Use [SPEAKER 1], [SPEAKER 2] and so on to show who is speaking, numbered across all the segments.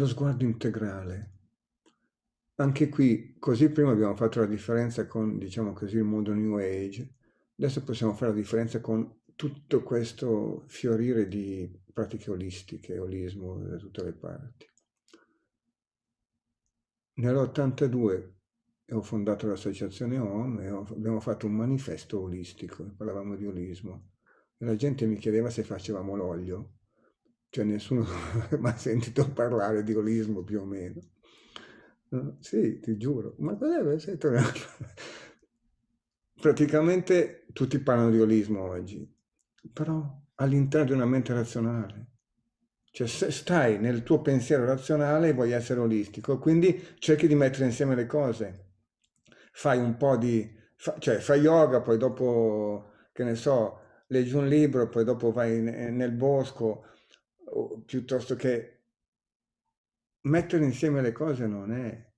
[SPEAKER 1] lo sguardo integrale. Anche qui, così prima abbiamo fatto la differenza con, diciamo così, il mondo New Age, adesso possiamo fare la differenza con tutto questo fiorire di pratiche olistiche, olismo da tutte le parti. Nell'82 ho fondato l'associazione OM e abbiamo fatto un manifesto olistico, parlavamo di olismo. la gente mi chiedeva se facevamo l'olio cioè nessuno mi ha sentito parlare di olismo più o meno. Eh, sì, ti giuro, ma cos'è? Sei Praticamente tutti parlano di olismo oggi, però all'interno di una mente razionale. Cioè se stai nel tuo pensiero razionale e vuoi essere olistico, quindi cerchi di mettere insieme le cose. Fai un po' di... Fa, cioè fai yoga, poi dopo, che ne so, leggi un libro, poi dopo vai nel bosco, o piuttosto che mettere insieme le cose non è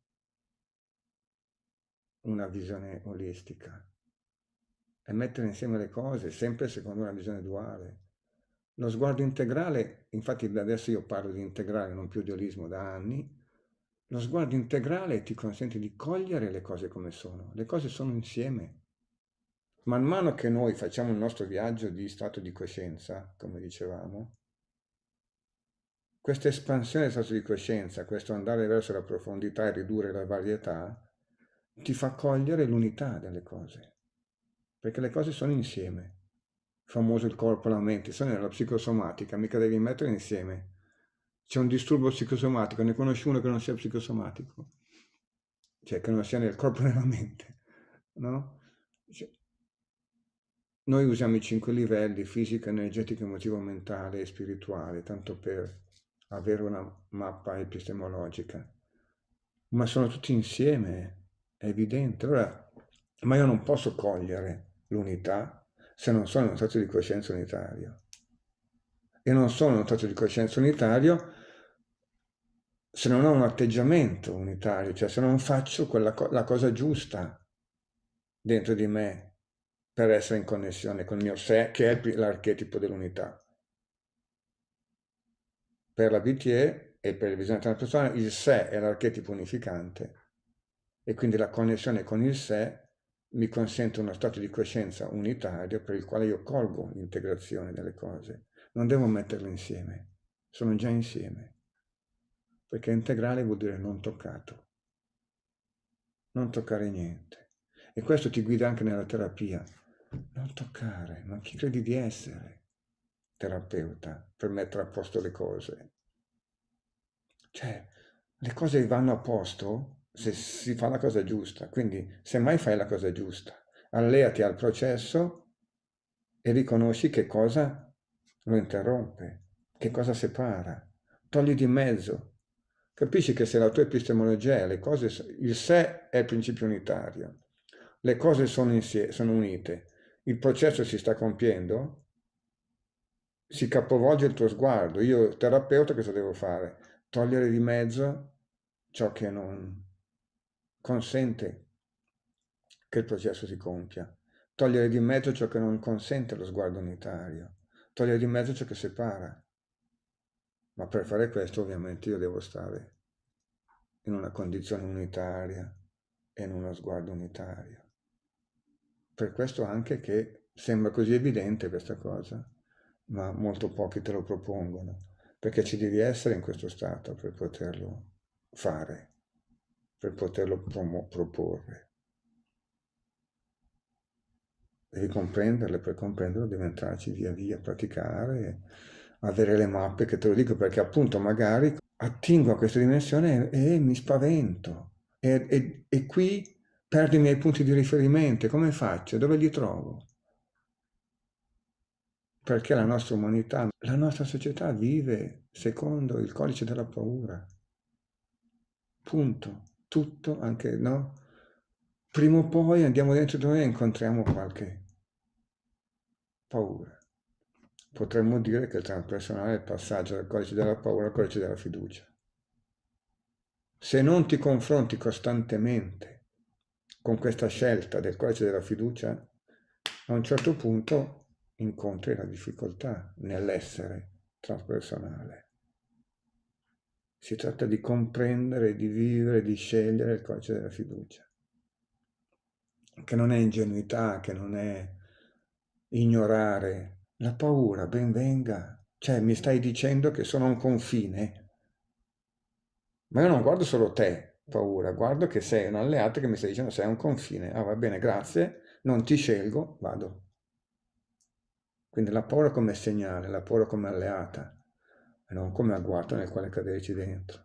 [SPEAKER 1] una visione olistica, è mettere insieme le cose sempre secondo una visione duale. Lo sguardo integrale, infatti adesso io parlo di integrale, non più di olismo da anni, lo sguardo integrale ti consente di cogliere le cose come sono, le cose sono insieme. Man mano che noi facciamo il nostro viaggio di stato di coscienza, come dicevamo, questa espansione del stato di coscienza, questo andare verso la profondità e ridurre la varietà, ti fa cogliere l'unità delle cose, perché le cose sono insieme. Famoso il corpo e la mente, sono nella psicosomatica, mica devi mettere insieme. C'è un disturbo psicosomatico, ne conosci uno che non sia psicosomatico, cioè che non sia nel corpo e nella mente, no? Cioè, noi usiamo i cinque livelli, fisico, energetico, emotivo, mentale e spirituale, tanto per avere una mappa epistemologica, ma sono tutti insieme, è evidente. Allora, ma io non posso cogliere l'unità se non sono in uno stato di coscienza unitario. E non sono in uno stato di coscienza unitario se non ho un atteggiamento unitario, cioè se non faccio quella co la cosa giusta dentro di me per essere in connessione con il mio sé, che è l'archetipo dell'unità per la BTE e per il bisogno transpersonale il sé è l'archetipo unificante e quindi la connessione con il sé mi consente uno stato di coscienza unitario per il quale io colgo l'integrazione delle cose. Non devo metterle insieme, sono già insieme, perché integrale vuol dire non toccato, non toccare niente. E questo ti guida anche nella terapia, non toccare, ma chi credi di essere terapeuta per mettere a posto le cose. Cioè, le cose vanno a posto se si fa la cosa giusta, quindi semmai fai la cosa giusta, alleati al processo e riconosci che cosa lo interrompe, che cosa separa, togli di mezzo. Capisci che se la tua epistemologia, le cose, il sé è il principio unitario, le cose sono, insieme, sono unite, il processo si sta compiendo, si capovolge il tuo sguardo. Io, terapeuta, cosa devo fare? Togliere di mezzo ciò che non consente che il processo si compia, togliere di mezzo ciò che non consente lo sguardo unitario, togliere di mezzo ciò che separa. Ma per fare questo ovviamente io devo stare in una condizione unitaria e in uno sguardo unitario. Per questo anche che sembra così evidente questa cosa ma molto pochi te lo propongono, perché ci devi essere in questo stato per poterlo fare, per poterlo proporre. Devi comprenderle, per comprenderlo devi entrarci via via, praticare, avere le mappe che te lo dico, perché appunto magari attingo a questa dimensione e, e mi spavento. E, e, e qui perdo i miei punti di riferimento. Come faccio? Dove li trovo? perché la nostra umanità, la nostra società vive secondo il codice della paura. Punto. Tutto, anche no? Prima o poi andiamo dentro di noi e incontriamo qualche paura. Potremmo dire che il transpersonale è il passaggio dal codice della paura al codice della fiducia. Se non ti confronti costantemente con questa scelta del codice della fiducia, a un certo punto incontri la difficoltà nell'essere transpersonale. Si tratta di comprendere, di vivere, di scegliere il codice della fiducia, che non è ingenuità, che non è ignorare la paura, ben venga. Cioè, mi stai dicendo che sono un confine, ma io non guardo solo te, paura, guardo che sei un alleato che mi stai dicendo che sei un confine. Ah, va bene, grazie, non ti scelgo, vado. Quindi la paura come segnale, la paura come alleata, e non come agguato nel quale caderci dentro.